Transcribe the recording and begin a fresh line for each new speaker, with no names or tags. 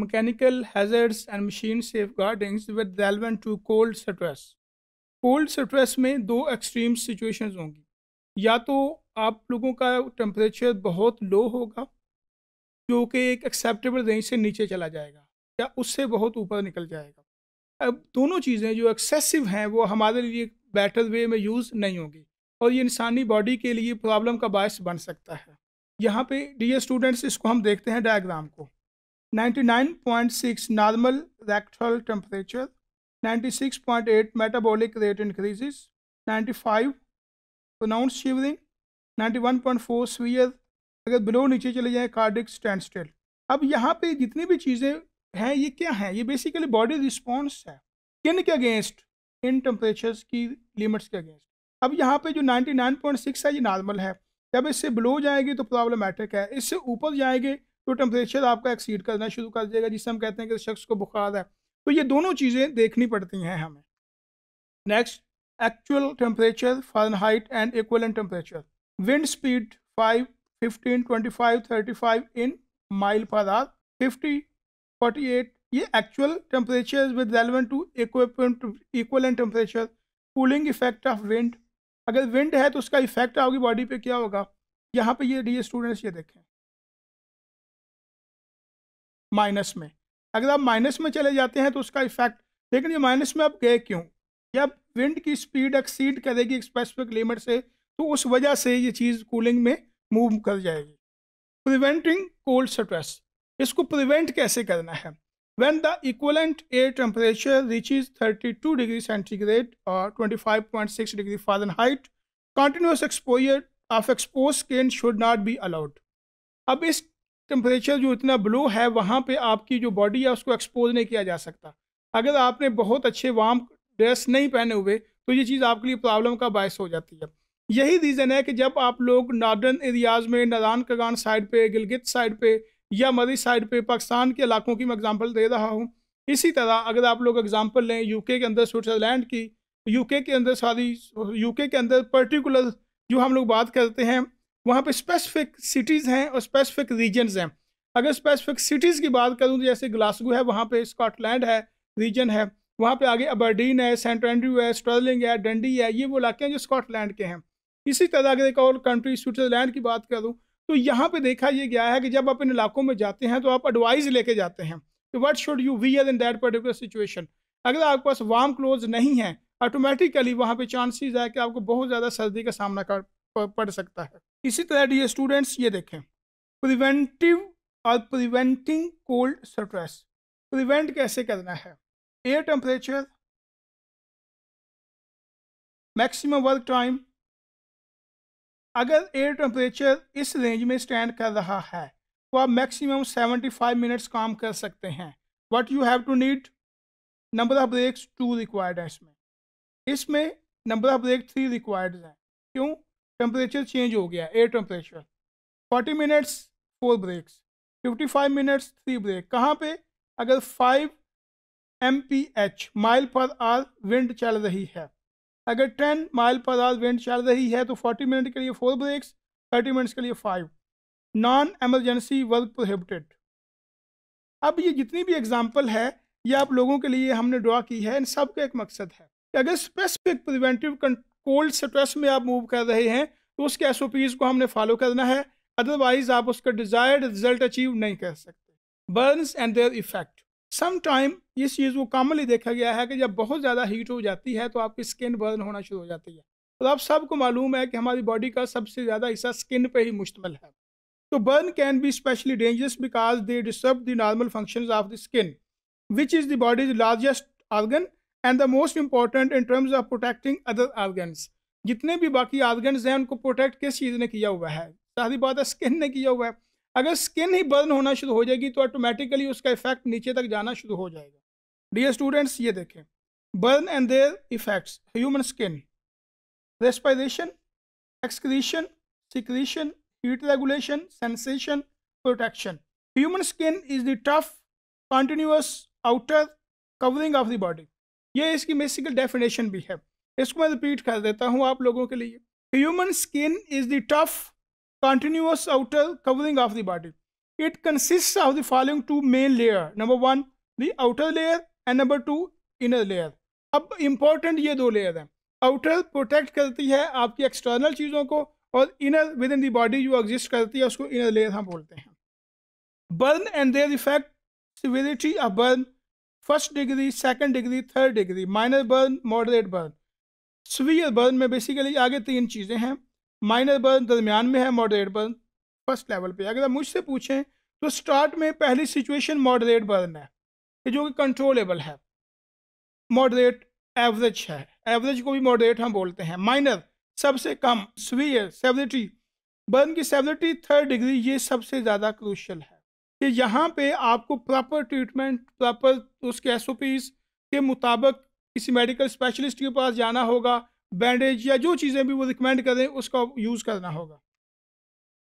mechanical hazards and machine safeguardings with relevant to cold stress cold stress में दो extreme situation होंगी या तो आप लोगों का टेम्परेचर बहुत लो होगा जो कि एक एक्सेप्टेबल रेंज से नीचे चला जाएगा या उससे बहुत ऊपर निकल जाएगा अब दोनों चीज़ें जो एक्सेसिव हैं वो हमारे लिए बेटर वे में यूज़ नहीं होगी और ये इंसानी बॉडी के लिए प्रॉब्लम का बायस बन सकता है यहाँ पे डी स्टूडेंट्स इसको हम देखते हैं डायग्राम को 99.6 normal rectal temperature 96.8 metabolic rate increases 95 pronounced shivering 91.4 severe अगर बिलो नीचे चले जाएँ कार्डिक स्टैंड स्टिल अब यहाँ पे जितनी भी चीज़ें हैं ये क्या हैं ये बेसिकली बॉडी रिस्पॉन्स है किन के अगेंस्ट इन टेम्परेचर्स की लिमिट्स के अगेंस्ट अब यहाँ पे जो 99.6 है ये नॉर्मल है जब इससे बिलो जाएगी तो प्रॉब्लमेटिक है इससे ऊपर जाएंगे तो टेम्परेचर आपका एक्सीड करना शुरू कर देगा जिससे हम कहते हैं कि शख्स को बुखार है तो ये दोनों चीज़ें देखनी पड़ती हैं हमें next actual temperature height and equivalent temperature wind speed five fifteen twenty five thirty five in mile per hour fifty forty eight ये actual temperature with relevant to and temperature cooling effect of wind अगर wind है तो उसका effect आओगी body पे क्या होगा यहाँ पे ये डी स्टूडेंट्स ये देखें माइनस में अगर आप माइनस में चले जाते हैं तो उसका इफेक्ट लेकिन ये माइनस में आप गए क्यों जब विंड की स्पीड एक्सीड करेगी एक स्पेसिफिक लिमिट से तो उस वजह से ये चीज़ कूलिंग में मूव कर जाएगी प्रिवेंटिंग कोल्ड स्ट्रेस इसको प्रिवेंट कैसे करना है when the equivalent air temperature reach is thirty two degree centigrade और twenty five point six degree an height continuous exposure of exposed skin should not be allowed अब इस temperature जो इतना blow है वहाँ पे आपकी जो बॉडी है उसको एक्सपोज नहीं किया जा सकता अगर आपने बहुत अच्छे वार्म ड्रेस नहीं पहने हुए तो ये चीज़ आपके लिए प्रॉब्लम का बायस हो जाती है यही रीज़न है कि जब आप लोग नॉर्दर्न एरियाज़ में नारान कगान साइड पे गिलगित साइड पे या मरी साइड पे पाकिस्तान के इलाकों की मैं एग्ज़ाम्पल दे रहा हूँ इसी तरह अगर आप लोग एग्ज़ाम्पल लें यूके के अंदर स्विट्ज़रलैंड की यूके के अंदर सारी यूके के अंदर पर्टिकुलर जो हम लोग बात करते हैं वहाँ पे स्पेसिफिक सिटीज़ हैं और स्पेसिफिक रीजन्स हैं अगर स्पेसिफिक सिटीज़ की बात करूँ तो जैसे ग्लासगो है वहाँ पे स्कॉटलैंड है रीजन है वहाँ पे आगे अबरडीन है सेंट एंड्रयू है स्टर्लिंग है डंडी है ये वो इलाके हैं जो स्कॉटलैंड के हैं इसी तरह अगर एक और कंट्री स्विट्ज़रलैंड की बात करूँ तो यहाँ पर देखा ये गया है कि जब आप इन इलाकों में जाते हैं तो आप एडवाइस लेके जाते हैं कि what should you we in that particular situation अगर आपके पास वार्म क्लोज नहीं है ऑटोमेटिकली वहाँ पे चांसेस है कि आपको बहुत ज़्यादा सर्दी का सामना कर पड़ सकता है इसी तरह डी स्टूडेंट्स ये देखें प्रिवेंटिव और प्रिवेंटिंग कोल्ड स्ट्रेस प्रिवेंट कैसे करना है air temperature maximum work time अगर एयर टेम्परेचर इस रेंज में स्टैंड कर रहा है तो आप मैक्सिमम 75 मिनट्स काम कर सकते हैं what you have to need number of breaks two required है इसमें इसमें number of break three required हैं क्यों टेम्परेचर चेंज हो गया air temperature forty minutes four breaks fifty five minutes three break कहाँ पे अगर five M P H mile per hour wind चल रही है अगर ten mile per hour wind चल रही है तो फोर्टी मिनट के लिए फोर ब्रेक्स थर्टी मिनट्स के लिए five non emergency work prohibited अब ये जितनी भी एग्जाम्पल है ये आप लोगों के लिए हमने ड्रॉ की है इन सब का एक मकसद है कि अगर स्पेसिफिक प्रिवेंटिव कोल्ड स्ट्रेस में आप मूव कर रहे हैं तो उसके एस को हमने फॉलो करना है अदरवाइज आप उसका डिजायर्ड रिजल्ट अचीव नहीं कर सकते burns and their effect sometime इस चीज़ को कॉमनली देखा गया है कि जब बहुत ज़्यादा हीट हो जाती है तो आपकी स्किन बर्न होना शुरू हो जाती है और आप सबको मालूम है कि हमारी बॉडी का सबसे ज़्यादा हिस्सा स्किन पे ही मुश्तमल है तो burn can be especially dangerous because they disturb the normal function of the skin which is the body's largest organ and the most important in terms of protecting other organs जितने भी बाकी organs हैं उनको protect किस चीज़ ने किया हुआ है सारी बात है स्किन ने किया हुआ है अगर स्किन ही बर्न होना शुरू हो जाएगी तो ऑटोमेटिकली उसका इफेक्ट नीचे तक जाना शुरू हो जाएगा डियर स्टूडेंट्स ये देखें burn and their effects human skin respiration excretion secretion heat regulation sensation protection human skin is the tough continuous outer covering of the body ये इसकी बेसिकल डेफिनेशन भी है इसको मैं रिपीट कर देता हूँ आप लोगों के लिए human skin is the tough continuous outer covering of the body it consist of the following two main layer number one the outer layer and number two inner layer अब इम्पॉर्टेंट ये दो लेयर हैं outer protect करती है आपकी external चीज़ों को और inner within the body जो एग्जिस्ट करती है उसको इनर लेयर हम बोलते हैं burn and their effect severity of burn first degree second degree third degree minor burn moderate burn severe burn में बेसिकली आगे तीन चीज़ें हैं माइनर बर्न दरमियान में है मॉडरेट बर्न फर्स्ट लेवल पे अगर आप मुझसे पूछें तो स्टार्ट में पहली सिचुएशन मॉडरेट बर्न है जो कि कंट्रोलेबल है मॉडरेट एवरेज है एवरेज को भी मॉडरेट हम बोलते हैं माइनर सबसे कम सवियर सेवरिटी बर्न की सेवरिटी थर्ड डिग्री ये सबसे ज़्यादा क्रूशल है कि यहाँ पे आपको प्रॉपर ट्रीटमेंट प्रॉपर उसके एस के मुताबिक किसी मेडिकल स्पेशलिस्ट के पास जाना होगा बैंडेज या जो चीज़ें भी वो रिकमेंड करें उसका यूज़ करना होगा